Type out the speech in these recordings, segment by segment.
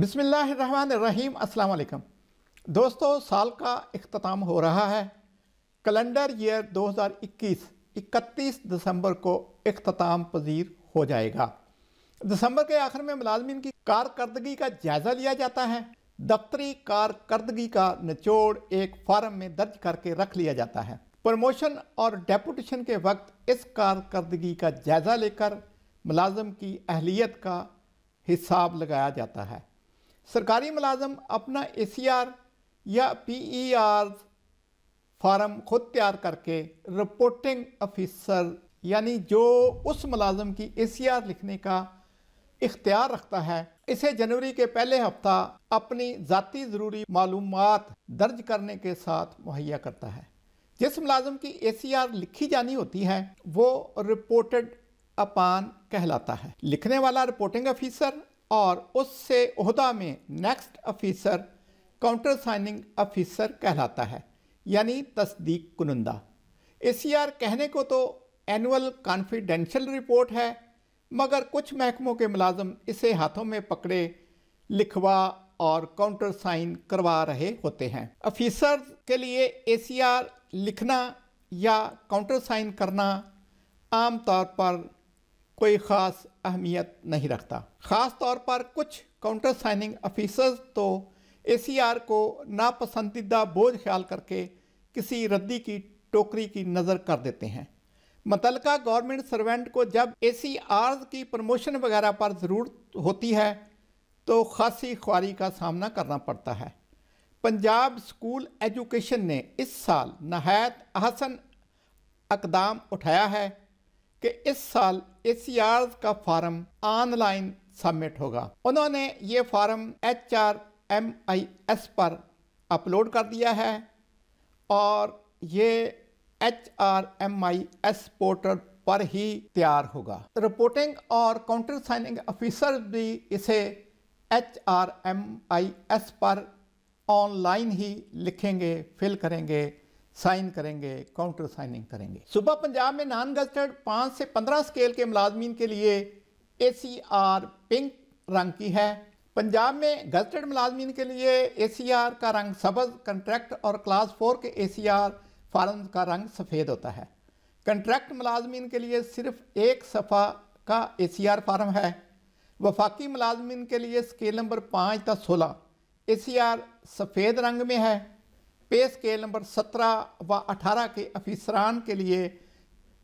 बिसमीम अल्लाम दोस्तों साल का अख्ताम हो रहा है कैलेंडर ईयर 2021 31 दिसंबर को अख्ताम पजीर हो जाएगा दिसंबर के आखिर में मुलाजमन की कारकर्दगी का जायज़ा लिया जाता है दफ्तरी कारकर्दगी का निचोड़ एक फार्म में दर्ज करके रख लिया जाता है प्रमोशन और डेपुटेशन के वक्त इस कारकर्दगी का जायज़ा लेकर मुलाजम की अहलियत का हिसाब लगाया जाता है सरकारी मुलाजम अपना ए सी आर या पी ई आर फार्म खुद तैयार करके रिपोर्टिंग ऑफिसर यानी जो उस मुलाजम की ए सी आर लिखने का इख्तियार रखता है इसे जनवरी के पहले हफ्ता अपनी ज़ाती ज़रूरी मालूम दर्ज करने के साथ मुहैया करता है जिस मुलाजम की ए सी आर लिखी जानी होती है वो रिपोर्टेड अपान कहलाता है लिखने वाला रिपोर्टिंग ऑफिसर और उससे उहदा में next officer counter signing officer कहलाता है यानी तस्दीक कुनंदा एस कहने को तो एनुअल कॉन्फिडेंशियल रिपोर्ट है मगर कुछ महकमों के मुलाजम इसे हाथों में पकड़े लिखवा और काउंटर साइन करवा रहे होते हैं ऑफिसर के लिए ए लिखना या काउंटर साइन करना आमतौर पर कोई ख़ास अहमियत नहीं रखता ख़ास तौर पर कुछ काउंटर साइनिंग ऑफिसर्स तो ए को नापसंदीदा बोझ ख्याल करके किसी रद्दी की टोकरी की नज़र कर देते हैं मुतलका गवर्नमेंट सर्वेंट को जब ए की प्रमोशन वगैरह पर ज़रूरत होती है तो खासी ख्वारी का सामना करना पड़ता है पंजाब स्कूल एजुकेशन ने इस साल नहायत अहसन अकदाम उठाया है कि इस साल एस का फार्म ऑनलाइन सबमिट होगा उन्होंने ये form H R M I S पर अपलोड कर दिया है और ये H R M I S portal पर ही तैयार होगा रिपोर्टिंग और काउंटर साइनिंग ऑफिसर भी इसे H R M I S पर ऑनलाइन ही लिखेंगे फिल करेंगे साइन करेंगे काउंटर साइनिंग करेंगे सुबह पंजाब में नॉन गजटेड पाँच से पंद्रह स्केल के मुलाजमीन के लिए ए सी आर पिंक रंग की है पंजाब में गजटेड मुलाजमीन के लिए ए सी आर का रंग सबज़ कंट्रैक्ट और क्लास फोर के ए सी आर फार्म का रंग सफ़ेद होता है कंट्रैक्ट मुलाजमीन के लिए सिर्फ एक सफ़ा का ए सी आर फार्म है वफाकी मुलाजमीन के लिए स्केल नंबर पाँच तक सोलह ए सी आर सफ़ेद रंग में है पे स्केल नंबर 17 व 18 के अफिसरान के लिए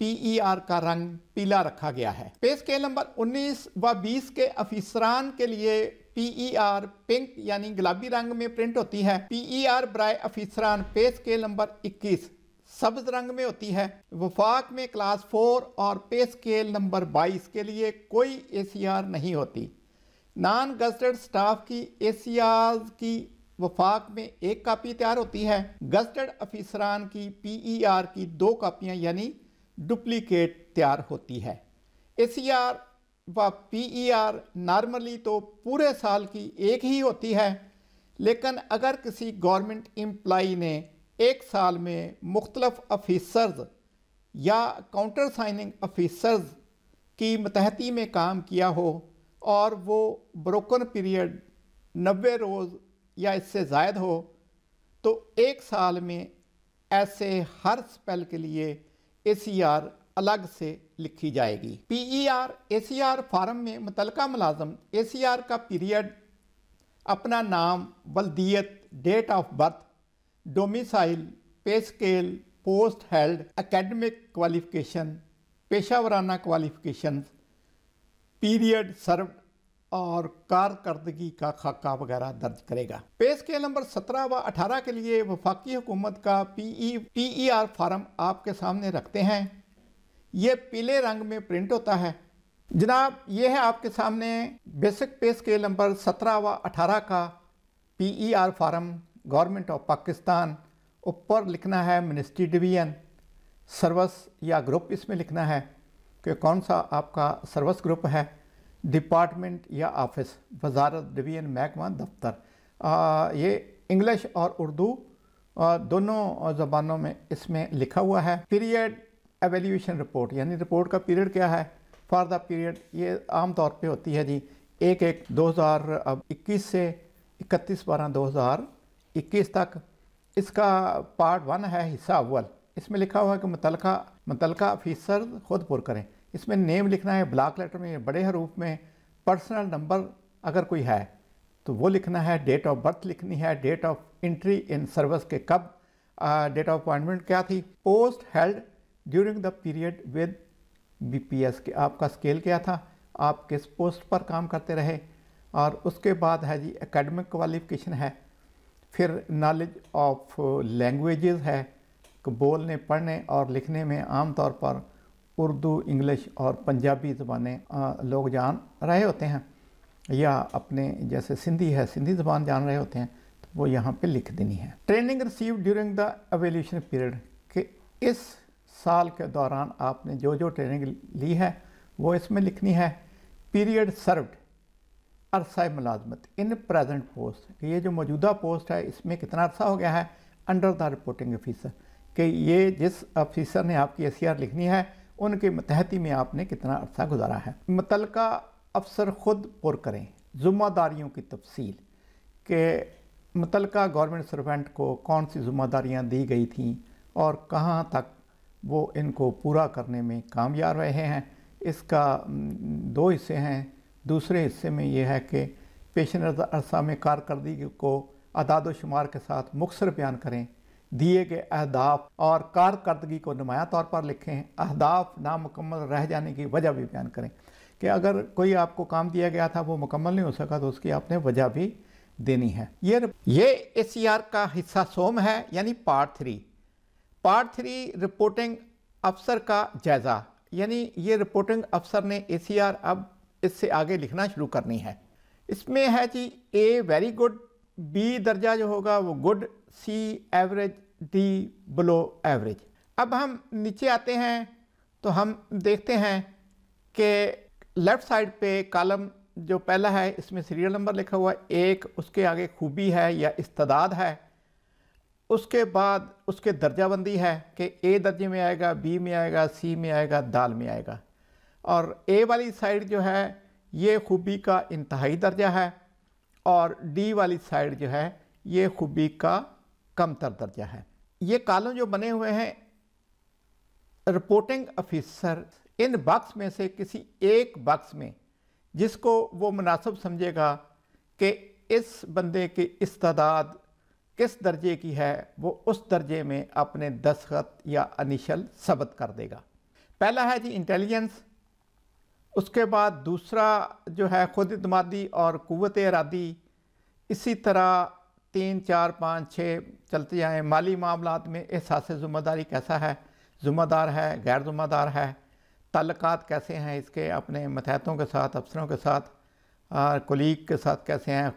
पीईआर e का रंग पीला रखा गया है पे स्केल नंबर 19 व 20 के अफिसरान के लिए पीईआर e पिंक यानी गुलाबी रंग में प्रिंट होती है पीईआर e ब्राय अफिसरान पे स्केल नंबर 21 सब्ज रंग में होती है वफाक में क्लास फोर और पे स्केल नंबर 22 के लिए कोई ए नहीं होती नॉन गजटेड स्टाफ की ए की वफाक में एक कापी तैयार होती है गजटेड अफिसरान की पी ई आर की दो कापियाँ यानी डुप्लिकेट तैयार होती है ए सी आर व पी ई आर नॉर्मली तो पूरे साल की एक ही होती है लेकिन अगर किसी गवर्नमेंट एम्प्लाई ने एक साल में मुख्तलफ अफिसर्स या काउंटर साइनिंग अफिसर्स की मतहती में काम किया हो और वो ब्रोकन पीरियड नब्बे रोज़ या इससे ज़ायद हो तो एक साल में ऐसे हर स्पेल के लिए ए सी आर अलग से लिखी जाएगी P E R A C R form में मुतलका मुलाजम ए सी आर का पीरियड अपना नाम बल्दियत date of birth domicile pay scale post held academic qualification पेशा वराना क्वालिफिकेशन पीरियड सर्व और कारकर्दगी का खाका वगैरह दर्ज करेगा पे स्केल नंबर 17 व 18 के लिए वफाकी हुकूमत का P E e, R e form आपके सामने रखते हैं ये पीले रंग में प्रिंट होता है जनाब ये है आपके सामने बेसिक पे स्केल नंबर 17 व 18 का P E e R form government of Pakistan ऊपर लिखना है मिनिस्ट्री डिवीजन सर्विस या ग्रुप इसमें लिखना है कि कौन सा आपका सर्विस ग्रुप है डिपार्टमेंट या ऑफिस वजारत डिवीजन महकमा दफ्तर ये इंग्लिश और उर्दू दोनों ज़बानों में इसमें लिखा हुआ है पीरियड एवेल्यूशन रिपोर्ट यानी रिपोर्ट का पीरियड क्या है फॉर द पीरियड ये आम तौर पे होती है जी एक एक 2021 से 31 बारह 2021 तक इसका पार्ट वन है हिस्सा अव्वल इसमें लिखा हुआ है कि मुतलका मुतलका अफीसर खुद पुर करें इसमें नेम लिखना है ब्लॉक लेटर में बड़े हरूफ में पर्सनल नंबर अगर कोई है तो वो लिखना है डेट ऑफ बर्थ लिखनी है date of entry in service के कब डेट ऑफ अपॉइंटमेंट क्या थी post held during the period with BPS के आपका स्केल क्या था आप किस पोस्ट पर काम करते रहे और उसके बाद है जी एकेडमिक क्वालिफिकेशन है फिर नॉलेज ऑफ लैंग्वेजेस है बोलने पढ़ने और लिखने में आमतौर पर उर्दू इंग्लिश और पंजाबी ज़बानें लोग जान रहे होते हैं या अपने जैसे सिंधी है सिंधी ज़बान जान रहे होते हैं तो वो यहाँ पे लिख देनी है training receive during the evaluation period कि इस साल के दौरान आपने जो जो ट्रेनिंग ली है वो इसमें लिखनी है पीरियड सर्व्ड अरसा मुलाजमत इन प्रेजेंट पोस्ट कि ये जो मौजूदा पोस्ट है इसमें कितना अरसा हो गया है अंडर द रिपोर्टिंग ऑफिसर कि ये जिस ऑफिसर ने आपकी एस लिखनी है उनके मतहती में आपने कितना अर्सा गुजारा है मुतलका अफसर ख़ुद पुर करें ज़ुम्मेदारियों की तफसील के मुतलका गवर्नमेंट सर्वेंट को कौन सी ज़ुम्मेदारियाँ दी गई थीं और कहाँ तक वो इनको पूरा करने में कामयाब रहे हैं इसका दो हिस्से हैं दूसरे हिस्से में ये है कि पेशन अरसा में कारकर्दगी को अदाद शुमार के साथ मुखसर बयान करें दिए गए अहदाफ और कारकर्दगी को नुमाया तौर पर लिखें अहदाफ नामुकम्मल रह जाने की वजह भी बयान करें कि अगर कोई आपको काम दिया गया था वो मुकम्मल नहीं हो सका तो उसकी आपने वजह भी देनी है ये ये एस का हिस्सा सोम है यानी part three part three reporting अफसर का जायज़ा यानी ये रिपोर्टिंग अफसर ने ए अब इससे आगे लिखना शुरू करनी है इसमें है जी ए वेरी गुड बी दर्जा जो होगा वो good C average D below average अब हम नीचे आते हैं तो हम देखते हैं कि लेफ़्ट साइड पे कॉलम जो पहला है इसमें सीरियल नंबर लिखा हुआ है एक उसके आगे खूबी है या इस्तदाद है उसके बाद उसके दर्जाबंदी है कि ए दर्जे में आएगा बी में आएगा सी में आएगा दाल में आएगा और ए वाली साइड जो है ये खूबी का इंतहाई दर्जा है और डी वाली साइड जो है ये खूबी का कम तर दर्जा है ये कालम जो बने हुए हैं रिपोर्टिंग ऑफिसर इन बक्स में से किसी एक बक्स में जिसको वो मुनासब समझेगा कि इस बंदे की इस्तादाद किस दर्जे की है वो उस दर्जे में अपने दस्खत या अनिशल सबत कर देगा पहला है जी इंटेलिजेंस उसके बाद दूसरा जो है ख़ुद इतमादी और क़वत इरादी इसी तरह तीन चार पाँच छः चलते जाएँ माली मामला में एहसास ज़िम्मेदारी कैसा है ज़ुम्मेदार है गैर ज़ुम्मेदार है तल्लक़ात कैसे हैं इसके अपने मतहतों के साथ अफसरों के साथ और कोलीग के साथ कैसे हैं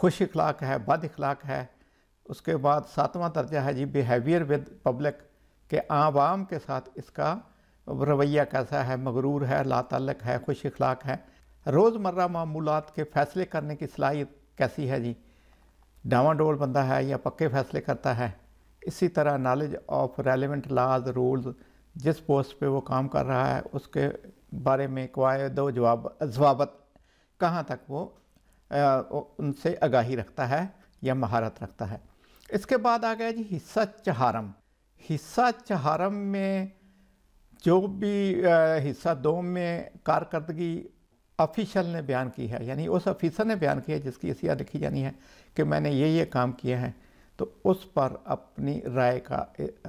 खुश अखलाक है बद अखलाक है उसके बाद सातवां दर्जा है जी बिहेवियर विद पब्लिक के आवाम के साथ इसका रवैया कैसा है मगरूर है लातलक है खुश अखलाक है रोज़मर्रा मामूलत के फ़ैसले करने की सलाहियत कैसी है जी डावाडोल बंदा है या पक्के फैसले करता है इसी तरह knowledge of relevant laws rules जिस पोस्ट पे वो काम कर रहा है उसके बारे में कवायद जवाब जवाबत कहाँ तक वो आ, उनसे आगाही रखता है या महारत रखता है इसके बाद आ गया जी हिस्सा चहारम हिस्सा चहारम में जो भी हिस्सा दो में कारकर्दगी ऑफिशियल ने बयान की है यानी उस ऑफिसर ने बयान किया जिसकी असिया लिखी जानी है कि मैंने ये ये काम किया है तो उस पर अपनी राय का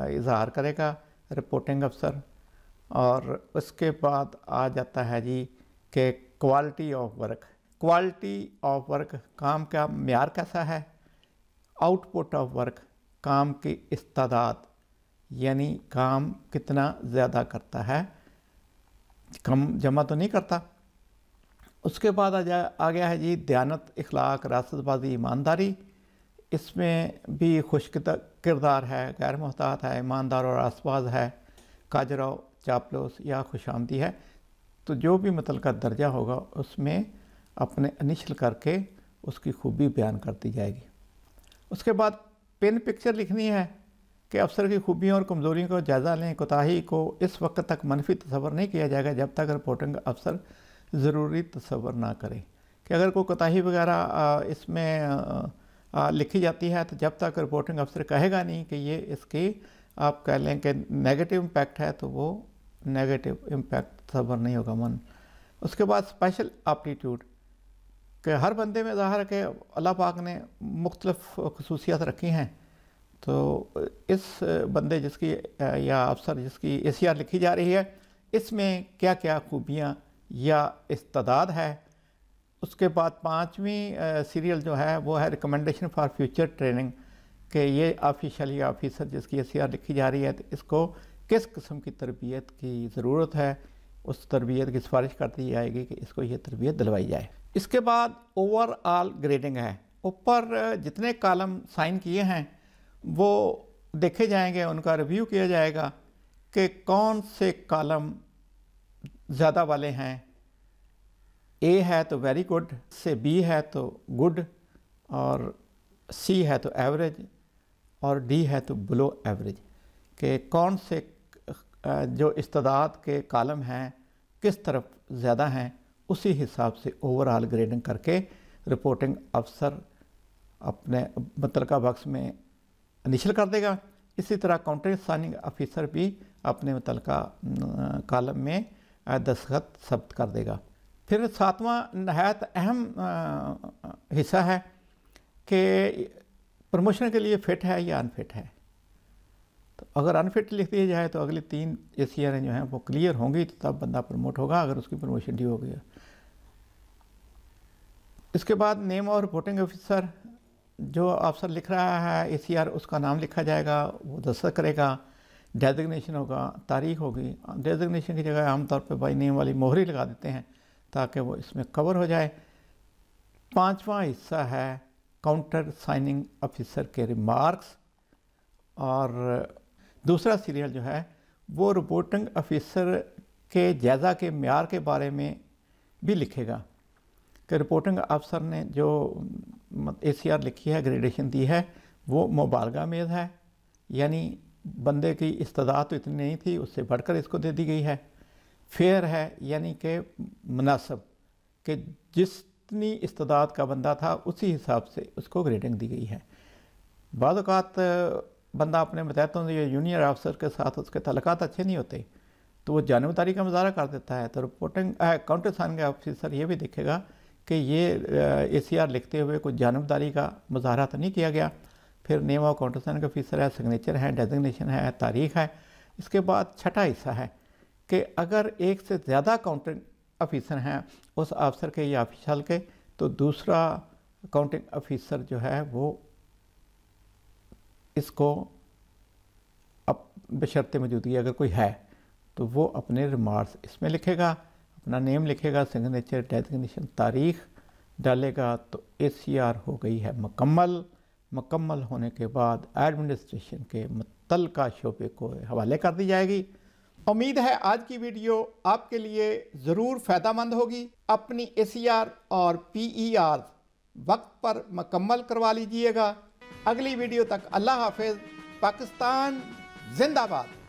इजहार करेगा रिपोर्टिंग अफसर और उसके बाद आ जाता है जी कि quality of work quality of work काम का मैार कैसा है आउटपुट ऑफ वर्क काम की इस्तादाद यानी काम कितना ज़्यादा करता है कम जमा तो नहीं करता उसके बाद आ जा आ गया है जी दयानत इखलाक रास्तबाजी ईमानदारी इसमें भी खुश किरदार है गैर मोहतात है ईमानदार और आसबाज है काजराव चापलोस या खुश आमदी है तो जो भी मतलब का दर्जा होगा उसमें अपने अनिशल करके उसकी खूबी बयान कर दी जाएगी उसके बाद पेन पिक्चर लिखनी है कि अफसर की खूबियों और कमज़ोरियों का जायज़ा लें कोताही को इस वक्त तक मनफी तस्वर नहीं किया जाएगा जब तक रिपोर्टिंग अफसर ज़रूरी तस्वर ना करें कि अगर कोई कोताही वगैरह इसमें लिखी जाती है तो जब तक रिपोर्टिंग अफसर कहेगा नहीं कि ये इसकी आप कह लें कि नेगेटिव इम्पैक्ट है तो वो नेगेटिव इम्पैक्ट तस्वर नहीं होगा मन उसके बाद स्पेशल एप्टीट्यूड कि हर बंदे में ज़ाहिर है कि अल्लाह पाक ने मुख्तलफ़ खसूसियात रखी हैं तो इस बंदे जिसकी या अफसर जिसकी ए लिखी जा रही है इसमें क्या क्या खूबियाँ या इस्तदाद है उसके बाद पाँचवीं सीरियल जो है वो है रिकमेंडेशन फॉर फ्यूचर ट्रेनिंग कि ये ऑफिशल या ऑफिसर जिसकी एस लिखी जा रही है तो इसको किस किस्म की तरबियत की ज़रूरत है उस तरबियत की सिफारिश कर दी जाएगी कि इसको ये तरबियत दिलवाई जाए इसके बाद ओवरऑल ग्रेडिंग है ऊपर जितने कॉलम साइन किए हैं वो देखे जाएंगे उनका रिव्यू किया जाएगा कि कौन से कॉलम ज़्यादा वाले हैं ए है तो वेरी गुड से बी है तो गुड और सी है तो एवरेज और डी है तो बिलो एवरेज के कौन से जो इस्तदाद के कॉलम हैं किस तरफ ज़्यादा हैं उसी हिसाब से ओवरऑल ग्रेडिंग करके रिपोर्टिंग अफसर अपने मुतलका बक्स में इनिशल कर देगा इसी तरह काउंटर साइनिंग ऑफिसर भी अपने मुतलका कॉलम में दस्तखत सब्त कर देगा फिर सातवां नहायत अहम हिस्सा है कि प्रमोशन के लिए फिट है या अनफिट है तो अगर अनफिट लिख दिया जाए तो अगले तीन ए एस जो हैं वो क्लियर होंगी तो तब बंदा प्रमोट होगा अगर उसकी प्रमोशन ड्यू हो गई इसके बाद नेम और रिपोर्टिंग ऑफिसर जो अफसर लिख रहा है ए उसका नाम लिखा जाएगा वो दस्तक करेगा डेजिग्नेशन होगा तारीख होगी डेजिग्नेशन की जगह आमतौर पर बाई नेम वाली मोहरी लगा देते हैं ताकि वो इसमें कवर हो जाए पांचवा हिस्सा है काउंटर साइनिंग ऑफिसर के रिमार्क्स और दूसरा सीरियल जो है वो रिपोर्टिंग ऑफिसर के जायज़ा के मैार के बारे में भी लिखेगा कि रिपोर्टिंग अफसर ने जो ए सी आर लिखी है ग्रेडेशन दी है वो मुबालगा मेज़ है यानी बंदे की इस्तः तो इतनी नहीं थी उससे बढ़कर इसको दे दी गई है फेयर है यानी कि मुनासब कि जितनी इस्तः का बंदा था उसी हिसाब से उसको ग्रेडिंग दी गई है बाद बंदा अपने मतहतों से यूनियर अफसर के साथ उसके तलक़ अच्छे नहीं होते तो वो जानबदारी का मजारा कर देता है तो रिपोर्टिंग काउंटर सान का ऑफिसर ये भी देखेगा कि ये ए सी आर लिखते हुए कुछ जानबदारी का मुजाहरा तो नहीं किया गया फिर नेम ऑफ कॉन्ट्रेक्शन का फीसर है सिग्नेचर है डेजिग्नेशन है तारीख है इसके बाद छठा हिस्सा है कि अगर एक से ज़्यादा काउंटिंग ऑफिसर हैं उस अफसर के या ऑफिसल के तो दूसरा काउंटिंग ऑफिसर जो है वो इसको अब बशर्ते मौजूदगी अगर कोई है तो वो अपने रिमार्क्स इसमें लिखेगा अपना नेम लिखेगा सिग्नेचर डेजिग्नेशन तारीख डालेगा तो एस हो गई है मुकम्मल मकम्मल होने के बाद एडमिनिस्ट्रेशन के मुतलका शोबे को हवाले कर दी जाएगी उम्मीद है आज की वीडियो आपके लिए ज़रूर मंद होगी अपनी ए सी आर और पी ई आर वक्त पर मकम्मल करवा लीजिएगा अगली वीडियो तक अल्लाह हाफिज़ पाकिस्तान जिंदाबाद